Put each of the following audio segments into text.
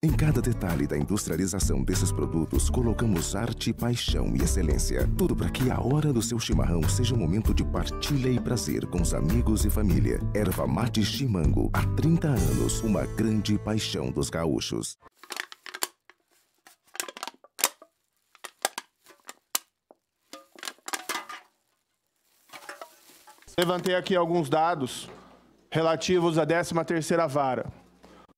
Em cada detalhe da industrialização desses produtos, colocamos arte, paixão e excelência. Tudo para que a hora do seu chimarrão seja um momento de partilha e prazer com os amigos e família. Erva Mate Chimango, há 30 anos, uma grande paixão dos gaúchos. Levantei aqui alguns dados relativos à 13ª vara.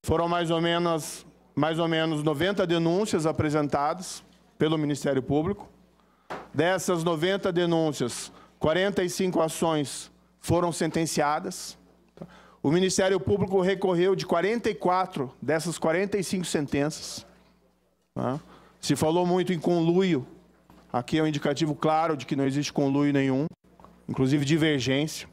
Foram mais ou menos mais ou menos 90 denúncias apresentadas pelo Ministério Público. Dessas 90 denúncias, 45 ações foram sentenciadas. O Ministério Público recorreu de 44 dessas 45 sentenças. Tá? Se falou muito em conluio. Aqui é um indicativo claro de que não existe conluio nenhum, inclusive divergência.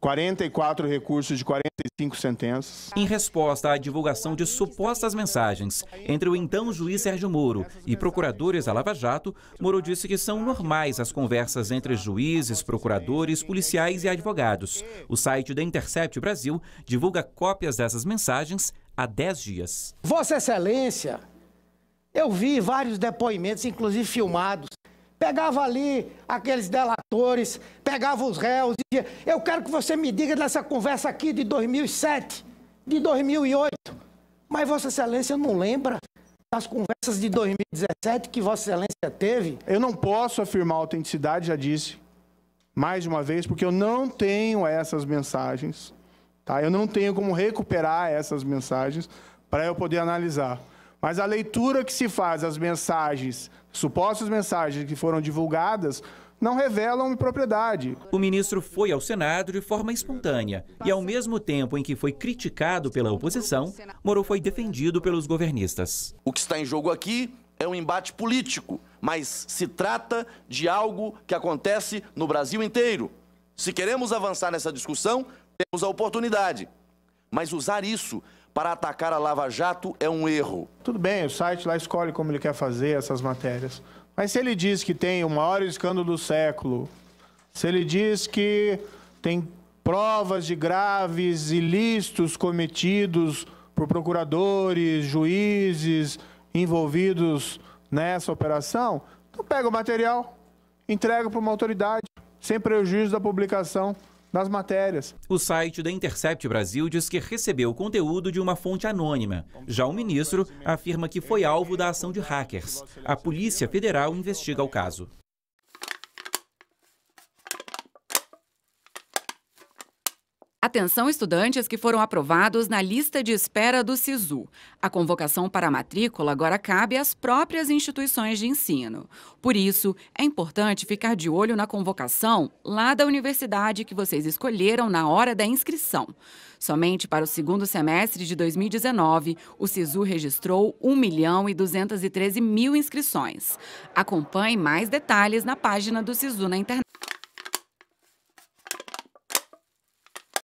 44 recursos de 40 cinco sentenças. Em resposta à divulgação de supostas mensagens entre o então juiz Sérgio Moro e procuradores da Lava Jato, Moro disse que são normais as conversas entre juízes, procuradores, policiais e advogados. O site da Intercept Brasil divulga cópias dessas mensagens há 10 dias. Vossa Excelência, eu vi vários depoimentos, inclusive filmados, Pegava ali aqueles delatores, pegava os réus e dizia: Eu quero que você me diga dessa conversa aqui de 2007, de 2008. Mas Vossa Excelência não lembra das conversas de 2017 que Vossa Excelência teve? Eu não posso afirmar a autenticidade, já disse, mais uma vez, porque eu não tenho essas mensagens. Tá? Eu não tenho como recuperar essas mensagens para eu poder analisar. Mas a leitura que se faz às mensagens, supostas mensagens que foram divulgadas, não revelam propriedade. O ministro foi ao Senado de forma espontânea e, ao mesmo tempo em que foi criticado pela oposição, Moro foi defendido pelos governistas. O que está em jogo aqui é um embate político, mas se trata de algo que acontece no Brasil inteiro. Se queremos avançar nessa discussão, temos a oportunidade. Mas usar isso para atacar a Lava Jato é um erro. Tudo bem, o site lá escolhe como ele quer fazer essas matérias. Mas se ele diz que tem o maior escândalo do século, se ele diz que tem provas de graves ilícitos cometidos por procuradores, juízes envolvidos nessa operação, então pega o material, entrega para uma autoridade, sem prejuízo da publicação nas matérias. O site da Intercept Brasil diz que recebeu o conteúdo de uma fonte anônima. Já o ministro afirma que foi alvo da ação de hackers. A Polícia Federal investiga o caso. Atenção estudantes que foram aprovados na lista de espera do SISU. A convocação para a matrícula agora cabe às próprias instituições de ensino. Por isso, é importante ficar de olho na convocação lá da universidade que vocês escolheram na hora da inscrição. Somente para o segundo semestre de 2019, o SISU registrou 1 milhão e 213 mil inscrições. Acompanhe mais detalhes na página do SISU na internet.